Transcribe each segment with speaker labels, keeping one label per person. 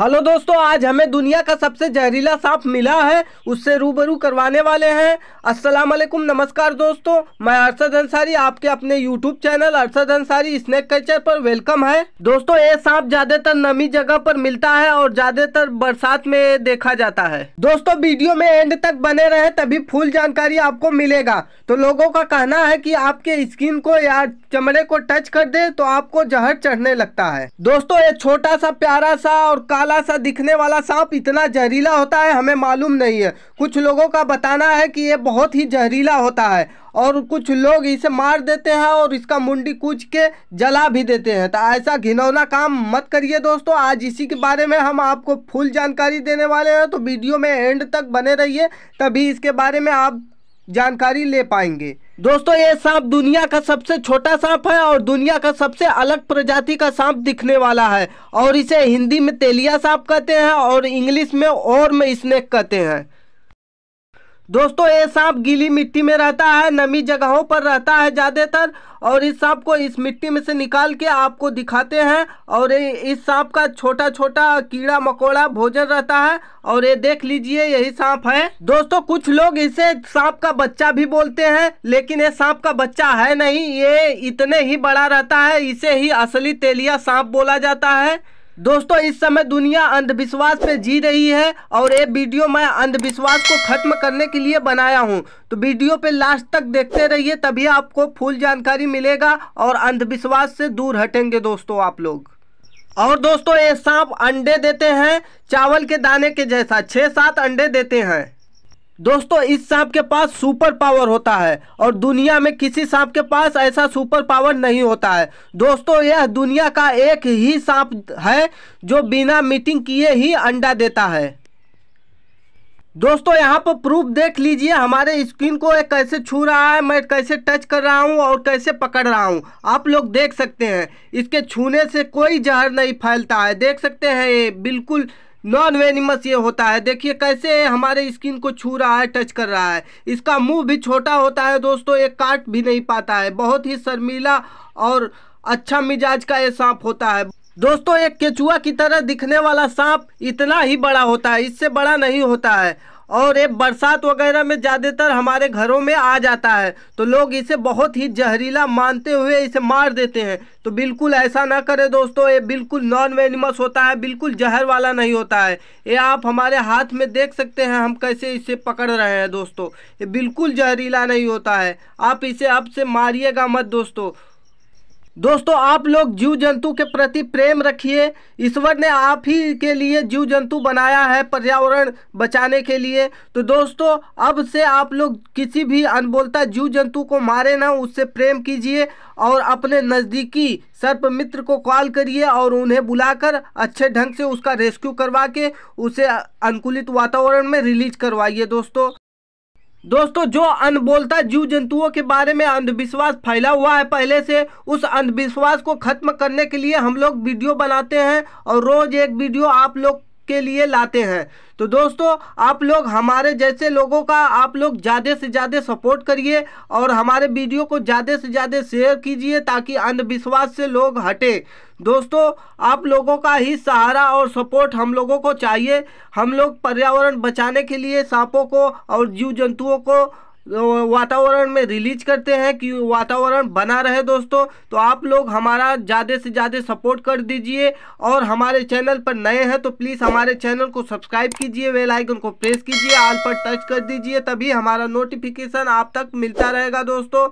Speaker 1: Hello दोस्तों आज हमें दुनिया का सबसे जहरीला सांप मिला है उससे रूबरू करवाने वाले हैं अस्सलाम वालेकुम नमस्कार दोस्तों मैं अरसद अंसारी आपके अपने YouTube channel Arshad Ansari snack culture पर वेलकम है दोस्तों ये सांप ज्यादातर नमी जगह पर मिलता है और ज्यादातर बरसात में देखा जाता है दोस्तों वीडियो में एंड तक बने रहे तभी फुल जानकारी आपको मिलेगा तो लोगों का कहना है की आपके स्किन को या चमड़े को टच कर दे तो आपको जहर चढ़ने लगता है दोस्तों ये छोटा सा प्यारा सा और काला काला सा दिखने वाला सांप इतना जहरीला होता है हमें मालूम नहीं है कुछ लोगों का बताना है कि ये बहुत ही जहरीला होता है और कुछ लोग इसे मार देते हैं और इसका मुंडी कूच के जला भी देते हैं तो ऐसा घिनौना काम मत करिए दोस्तों आज इसी के बारे में हम आपको फुल जानकारी देने वाले हैं तो वीडियो में एंड तक बने रहिए तभी इसके बारे में आप जानकारी ले पाएंगे दोस्तों ये सांप दुनिया का सबसे छोटा सांप है और दुनिया का सबसे अलग प्रजाति का सांप दिखने वाला है और इसे हिंदी में तेलिया सांप कहते हैं और इंग्लिश में और में स्नेक कहते हैं दोस्तों ये सांप गीली मिट्टी में रहता है नमी जगहों पर रहता है ज़्यादातर और इस सांप को इस मिट्टी में से निकाल के आपको दिखाते हैं और इस सांप का छोटा छोटा कीड़ा मकोड़ा भोजन रहता है और ये देख लीजिए यही सांप है दोस्तों कुछ लोग इसे सांप का बच्चा भी बोलते हैं लेकिन ये सांप का बच्चा है नहीं ये इतने ही बड़ा रहता है इसे ही असली तेलिया सांप बोला जाता है दोस्तों इस समय दुनिया अंधविश्वास पे जी रही है और ये वीडियो मैं अंधविश्वास को खत्म करने के लिए बनाया हूँ तो वीडियो पे लास्ट तक देखते रहिए तभी आपको फुल जानकारी मिलेगा और अंधविश्वास से दूर हटेंगे दोस्तों आप लोग और दोस्तों ये सांप अंडे देते हैं चावल के दाने के जैसा छः सात अंडे देते हैं दोस्तों इस सांप के पास सुपर पावर होता है और दुनिया में किसी सांप के पास ऐसा सुपर पावर नहीं होता है दोस्तों यह दुनिया का एक ही सांप है जो बिना मीटिंग किए ही अंडा देता है दोस्तों यहाँ पर प्रूफ देख लीजिए हमारे स्क्रीन को एक कैसे छू रहा है मैं कैसे टच कर रहा हूँ और कैसे पकड़ रहा हूँ आप लोग देख सकते हैं इसके छूने से कोई जहर नहीं फैलता है देख सकते हैं ये बिल्कुल नॉन वेनिमस ये होता है देखिए कैसे हमारे स्किन को छू रहा है टच कर रहा है इसका मुंह भी छोटा होता है दोस्तों ये काट भी नहीं पाता है बहुत ही शर्मीला और अच्छा मिजाज का ये सांप होता है दोस्तों एक केचुआ की तरह दिखने वाला सांप इतना ही बड़ा होता है इससे बड़ा नहीं होता है और ये बरसात वगैरह में ज़्यादातर हमारे घरों में आ जाता है तो लोग इसे बहुत ही जहरीला मानते हुए इसे मार देते हैं तो बिल्कुल ऐसा ना करें दोस्तों ये बिल्कुल नॉन वेनिमस होता है बिल्कुल जहर वाला नहीं होता है ये आप हमारे हाथ में देख सकते हैं हम कैसे इसे पकड़ रहे हैं दोस्तों ये बिल्कुल जहरीला नहीं होता है आप इसे अब से मारिएगा मत दोस्तों दोस्तों आप लोग जीव जंतु के प्रति प्रेम रखिए ईश्वर ने आप ही के लिए जीव जंतु बनाया है पर्यावरण बचाने के लिए तो दोस्तों अब से आप लोग किसी भी अनबोलता जीव जंतु को मारे ना उससे प्रेम कीजिए और अपने नज़दीकी सर्प मित्र को कॉल करिए और उन्हें बुलाकर अच्छे ढंग से उसका रेस्क्यू करवा के उसे अनुकूलित वातावरण में रिलीज करवाइए दोस्तों दोस्तों जो अनबोलता जीव जंतुओं के बारे में अंधविश्वास फैला हुआ है पहले से उस अंधविश्वास को खत्म करने के लिए हम लोग वीडियो बनाते हैं और रोज़ एक वीडियो आप लोग के लिए लाते हैं तो दोस्तों आप लोग हमारे जैसे लोगों का आप लोग ज़्यादा से ज़्यादा सपोर्ट करिए और हमारे वीडियो को ज़्यादा से ज़्यादा शेयर कीजिए ताकि अंधविश्वास से लोग हटे दोस्तों आप लोगों का ही सहारा और सपोर्ट हम लोगों को चाहिए हम लोग पर्यावरण बचाने के लिए सांपों को और जीव जंतुओं को तो वातावरण में रिलीज करते हैं कि वातावरण बना रहे दोस्तों तो आप लोग हमारा ज़्यादा से ज़्यादा सपोर्ट कर दीजिए और हमारे चैनल पर नए हैं तो प्लीज़ हमारे चैनल को सब्सक्राइब कीजिए वेल आइकन को प्रेस कीजिए आल पर टच कर दीजिए तभी हमारा नोटिफिकेशन आप तक मिलता रहेगा दोस्तों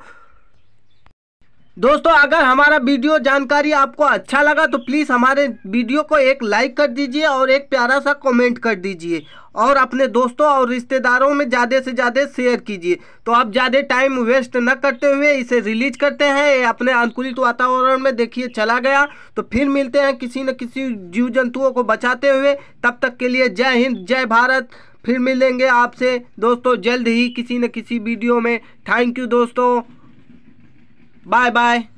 Speaker 1: दोस्तों अगर हमारा वीडियो जानकारी आपको अच्छा लगा तो प्लीज़ हमारे वीडियो को एक लाइक कर दीजिए और एक प्यारा सा कमेंट कर दीजिए और अपने दोस्तों और रिश्तेदारों में ज़्यादा से ज़्यादा शेयर कीजिए तो आप ज़्यादा टाइम वेस्ट न करते हुए इसे रिलीज करते हैं अपने अनुकूलित वातावरण में देखिए चला गया तो फिर मिलते हैं किसी न किसी जीव जंतुओं को बचाते हुए तब तक के लिए जय हिंद जय भारत फिर मिलेंगे आपसे दोस्तों जल्द ही किसी न किसी वीडियो में थैंक यू दोस्तों Bye bye.